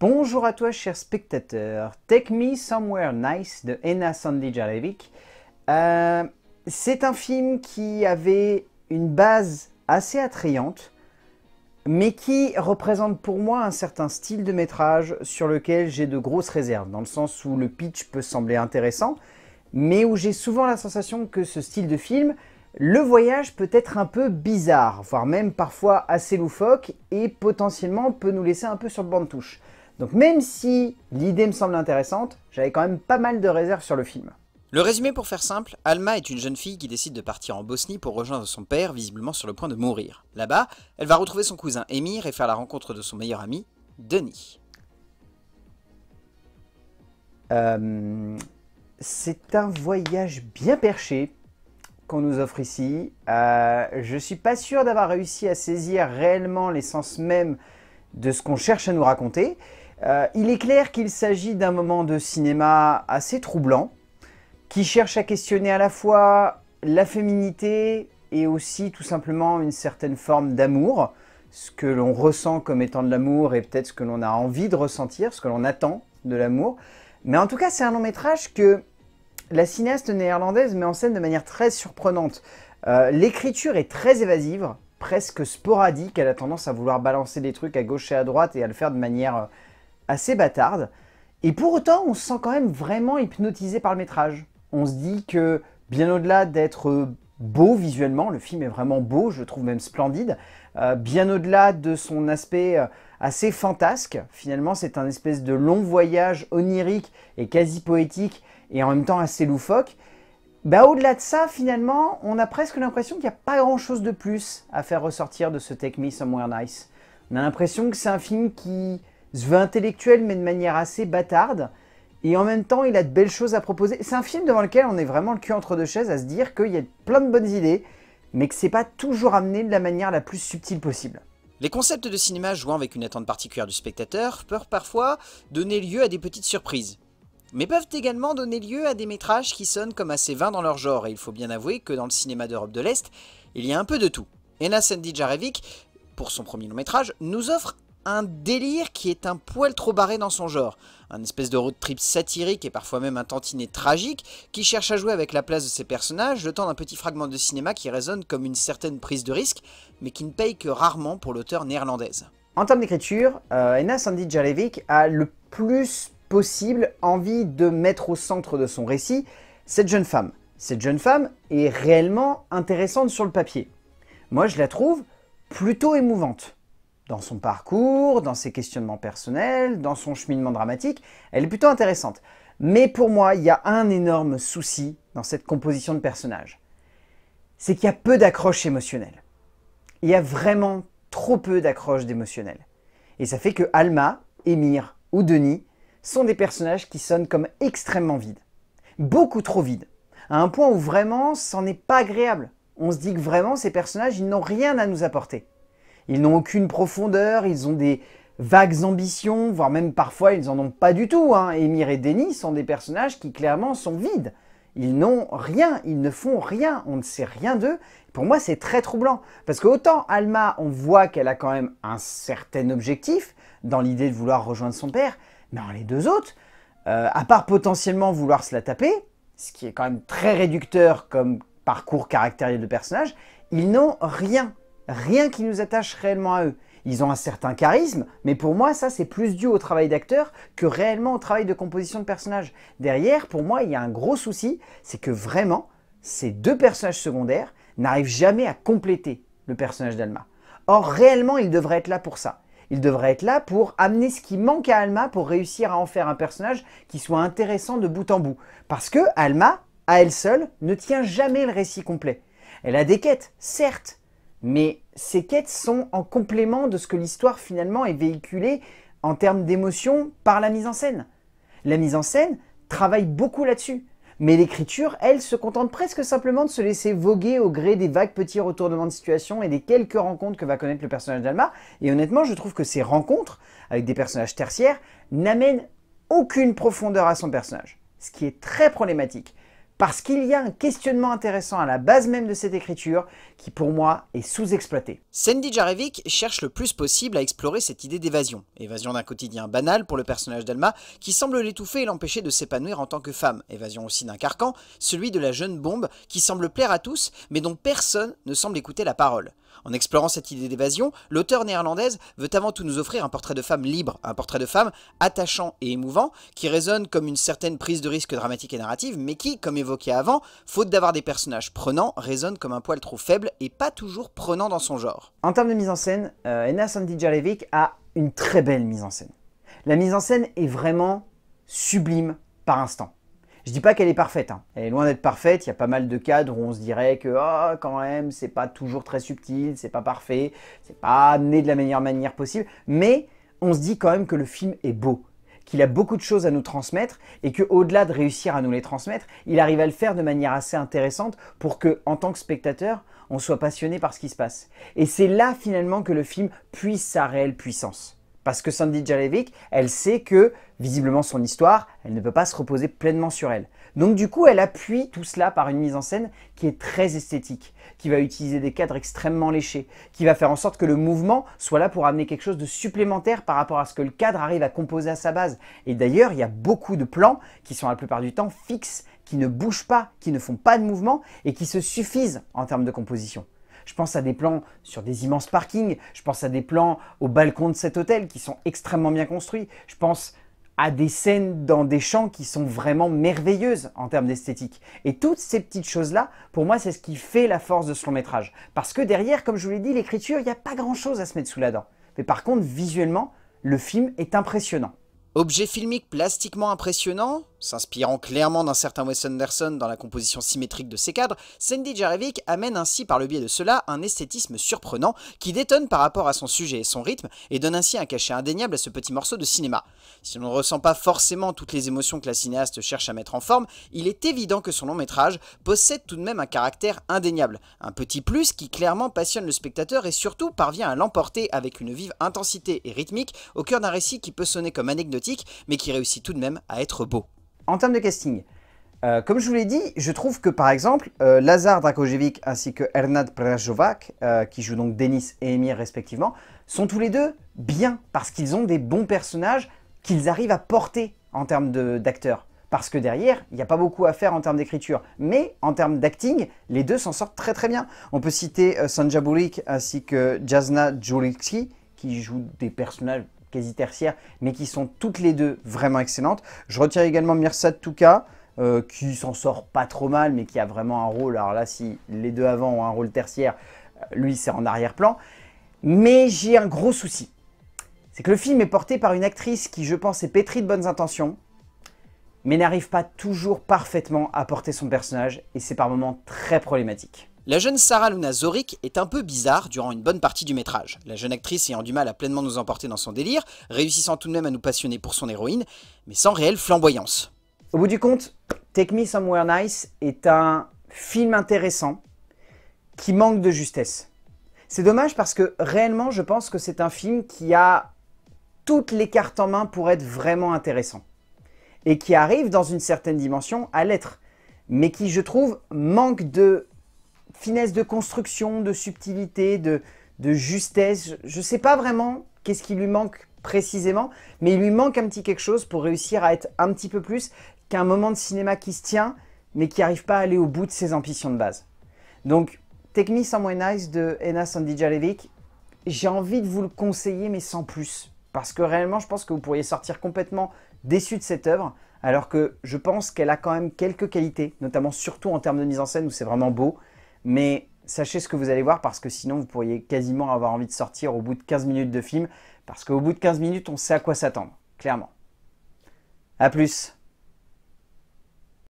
Bonjour à toi, cher spectateur. Take Me Somewhere Nice de enna Sandy euh, c'est un film qui avait une base assez attrayante, mais qui représente pour moi un certain style de métrage sur lequel j'ai de grosses réserves, dans le sens où le pitch peut sembler intéressant, mais où j'ai souvent la sensation que ce style de film, le voyage peut être un peu bizarre, voire même parfois assez loufoque, et potentiellement peut nous laisser un peu sur le banc de touche. Donc même si l'idée me semble intéressante, j'avais quand même pas mal de réserves sur le film. Le résumé pour faire simple, Alma est une jeune fille qui décide de partir en Bosnie pour rejoindre son père, visiblement sur le point de mourir. Là-bas, elle va retrouver son cousin Emir et faire la rencontre de son meilleur ami, Denis. Euh, c'est un voyage bien perché qu'on nous offre ici. Euh, je suis pas sûr d'avoir réussi à saisir réellement l'essence même de ce qu'on cherche à nous raconter. Euh, il est clair qu'il s'agit d'un moment de cinéma assez troublant, qui cherche à questionner à la fois la féminité et aussi tout simplement une certaine forme d'amour, ce que l'on ressent comme étant de l'amour et peut-être ce que l'on a envie de ressentir, ce que l'on attend de l'amour. Mais en tout cas, c'est un long métrage que la cinéaste néerlandaise met en scène de manière très surprenante. Euh, l'écriture est très évasive, presque sporadique, elle a tendance à vouloir balancer des trucs à gauche et à droite et à le faire de manière euh, assez bâtarde. Et pour autant, on se sent quand même vraiment hypnotisé par le métrage. On se dit que, bien au-delà d'être beau visuellement, le film est vraiment beau, je trouve même splendide, euh, bien au-delà de son aspect euh, assez fantasque, finalement c'est un espèce de long voyage onirique et quasi poétique, et en même temps assez loufoque, bah, au-delà de ça, finalement, on a presque l'impression qu'il n'y a pas grand-chose de plus à faire ressortir de ce Take Me Somewhere Nice. On a l'impression que c'est un film qui se veut intellectuel mais de manière assez bâtarde. Et en même temps, il a de belles choses à proposer. C'est un film devant lequel on est vraiment le cul entre deux chaises à se dire qu'il y a plein de bonnes idées, mais que c'est pas toujours amené de la manière la plus subtile possible. Les concepts de cinéma jouant avec une attente particulière du spectateur peuvent parfois donner lieu à des petites surprises, mais peuvent également donner lieu à des métrages qui sonnent comme assez vains dans leur genre, et il faut bien avouer que dans le cinéma d'Europe de l'Est, il y a un peu de tout. Ena Sandy Jarevic, pour son premier long métrage, nous offre un délire qui est un poil trop barré dans son genre. Un espèce de road trip satirique et parfois même un tantinet tragique qui cherche à jouer avec la place de ses personnages, le temps d'un petit fragment de cinéma qui résonne comme une certaine prise de risque, mais qui ne paye que rarement pour l'auteur néerlandaise. En termes d'écriture, Enna euh, Sandy Jalevic a le plus possible envie de mettre au centre de son récit cette jeune femme. Cette jeune femme est réellement intéressante sur le papier. Moi, je la trouve plutôt émouvante dans son parcours, dans ses questionnements personnels, dans son cheminement dramatique, elle est plutôt intéressante. Mais pour moi, il y a un énorme souci dans cette composition de personnages. C'est qu'il y a peu d'accroches émotionnelles. Il y a vraiment trop peu d'accroches émotionnelles. Et ça fait que Alma, Émir ou Denis sont des personnages qui sonnent comme extrêmement vides. Beaucoup trop vides. À un point où vraiment, c'en est pas agréable. On se dit que vraiment, ces personnages, ils n'ont rien à nous apporter. Ils n'ont aucune profondeur, ils ont des vagues ambitions, voire même parfois ils en ont pas du tout. Hein. Émir et Denis sont des personnages qui clairement sont vides. Ils n'ont rien, ils ne font rien, on ne sait rien d'eux. Pour moi, c'est très troublant. Parce que autant Alma, on voit qu'elle a quand même un certain objectif dans l'idée de vouloir rejoindre son père, mais les deux autres, euh, à part potentiellement vouloir se la taper, ce qui est quand même très réducteur comme parcours caractériel de personnage, ils n'ont rien rien qui nous attache réellement à eux. Ils ont un certain charisme, mais pour moi, ça, c'est plus dû au travail d'acteur que réellement au travail de composition de personnage. Derrière, pour moi, il y a un gros souci, c'est que vraiment, ces deux personnages secondaires n'arrivent jamais à compléter le personnage d'Alma. Or, réellement, il devrait être là pour ça. Il devrait être là pour amener ce qui manque à Alma pour réussir à en faire un personnage qui soit intéressant de bout en bout. Parce que Alma, à elle seule, ne tient jamais le récit complet. Elle a des quêtes, certes, mais ces quêtes sont en complément de ce que l'histoire finalement est véhiculée en termes d'émotion par la mise en scène. La mise en scène travaille beaucoup là-dessus. Mais l'écriture, elle, se contente presque simplement de se laisser voguer au gré des vagues petits retournements de situation et des quelques rencontres que va connaître le personnage d'Alma. Et honnêtement, je trouve que ces rencontres avec des personnages tertiaires n'amènent aucune profondeur à son personnage. Ce qui est très problématique parce qu'il y a un questionnement intéressant à la base même de cette écriture qui pour moi est sous-exploité. Sandy Jarevic cherche le plus possible à explorer cette idée d'évasion, évasion, d'un quotidien banal pour le personnage d'Alma qui semble l'étouffer et l'empêcher de s'épanouir en tant que femme, évasion aussi d'un carcan, celui de la jeune bombe qui semble plaire à tous mais dont personne ne semble écouter la parole. En explorant cette idée d'évasion, l'auteur néerlandaise veut avant tout nous offrir un portrait de femme libre, un portrait de femme attachant et émouvant, qui résonne comme une certaine prise de risque dramatique et narrative, mais qui, comme évoqué avant, faute d'avoir des personnages prenants, résonne comme un poil trop faible et pas toujours prenant dans son genre. En termes de mise en scène, euh, Enna a une très belle mise en scène. La mise en scène est vraiment sublime par instant. Je dis pas qu'elle est parfaite, hein. elle est loin d'être parfaite, il y a pas mal de cadres où on se dirait que oh, quand même, c'est pas toujours très subtil, c'est pas parfait, c'est pas amené de la meilleure manière possible, mais on se dit quand même que le film est beau, qu'il a beaucoup de choses à nous transmettre et que au-delà de réussir à nous les transmettre, il arrive à le faire de manière assez intéressante pour que en tant que spectateur, on soit passionné par ce qui se passe. Et c'est là finalement que le film puise sa réelle puissance. Parce que Sandy Jalevic, elle sait que Visiblement, son histoire, elle ne peut pas se reposer pleinement sur elle. Donc du coup, elle appuie tout cela par une mise en scène qui est très esthétique, qui va utiliser des cadres extrêmement léchés, qui va faire en sorte que le mouvement soit là pour amener quelque chose de supplémentaire par rapport à ce que le cadre arrive à composer à sa base. Et d'ailleurs, il y a beaucoup de plans qui sont la plupart du temps fixes, qui ne bougent pas, qui ne font pas de mouvement et qui se suffisent en termes de composition. Je pense à des plans sur des immenses parkings, je pense à des plans au balcon de cet hôtel qui sont extrêmement bien construits, je pense à des scènes dans des champs qui sont vraiment merveilleuses en termes d'esthétique. Et toutes ces petites choses-là, pour moi, c'est ce qui fait la force de ce long métrage. Parce que derrière, comme je vous l'ai dit, l'écriture, il n'y a pas grand-chose à se mettre sous la dent. Mais par contre, visuellement, le film est impressionnant. Objet filmique plastiquement impressionnant S'inspirant clairement d'un certain Wes Anderson dans la composition symétrique de ses cadres, Sandy Jarevic amène ainsi par le biais de cela un esthétisme surprenant qui détonne par rapport à son sujet et son rythme et donne ainsi un cachet indéniable à ce petit morceau de cinéma. Si l'on ne ressent pas forcément toutes les émotions que la cinéaste cherche à mettre en forme, il est évident que son long métrage possède tout de même un caractère indéniable, un petit plus qui clairement passionne le spectateur et surtout parvient à l'emporter avec une vive intensité et rythmique au cœur d'un récit qui peut sonner comme anecdotique mais qui réussit tout de même à être beau. En termes de casting, euh, comme je vous l'ai dit, je trouve que par exemple, euh, Lazar Drakojevic ainsi que Hernad Prajovac, euh, qui jouent donc Denis et Emir respectivement, sont tous les deux bien parce qu'ils ont des bons personnages qu'ils arrivent à porter en termes d'acteurs. Parce que derrière, il n'y a pas beaucoup à faire en termes d'écriture. Mais en termes d'acting, les deux s'en sortent très très bien. On peut citer Sanja Burik ainsi que Jasna Jurikski, qui jouent des personnages quasi tertiaire, mais qui sont toutes les deux vraiment excellentes. Je retire également Mirsad Touka, euh, qui s'en sort pas trop mal, mais qui a vraiment un rôle. Alors là, si les deux avant ont un rôle tertiaire, euh, lui, c'est en arrière-plan. Mais j'ai un gros souci. C'est que le film est porté par une actrice qui, je pense, est pétrie de bonnes intentions, mais n'arrive pas toujours parfaitement à porter son personnage, et c'est par moments très problématique. La jeune Sarah Luna Zorik est un peu bizarre durant une bonne partie du métrage, la jeune actrice ayant du mal à pleinement nous emporter dans son délire, réussissant tout de même à nous passionner pour son héroïne, mais sans réelle flamboyance. Au bout du compte, Take Me Somewhere Nice est un film intéressant qui manque de justesse. C'est dommage parce que réellement, je pense que c'est un film qui a toutes les cartes en main pour être vraiment intéressant et qui arrive dans une certaine dimension à l'être, mais qui, je trouve, manque de finesse de construction, de subtilité, de, justesse. Je ne sais pas vraiment qu'est-ce qui lui manque précisément, mais il lui manque un petit quelque chose pour réussir à être un petit peu plus qu'un moment de cinéma qui se tient, mais qui n'arrive pas à aller au bout de ses ambitions de base. Donc, Take Me Somewhere Nice de Ena Sandijalevic, j'ai envie de vous le conseiller, mais sans plus. Parce que réellement, je pense que vous pourriez sortir complètement déçu de cette œuvre, alors que je pense qu'elle a quand même quelques qualités, notamment surtout en termes de mise en scène où c'est vraiment beau, mais sachez ce que vous allez voir parce que sinon vous pourriez quasiment avoir envie de sortir au bout de 15 minutes de film, parce qu'au bout de 15 minutes, on sait à quoi s'attendre, clairement. A plus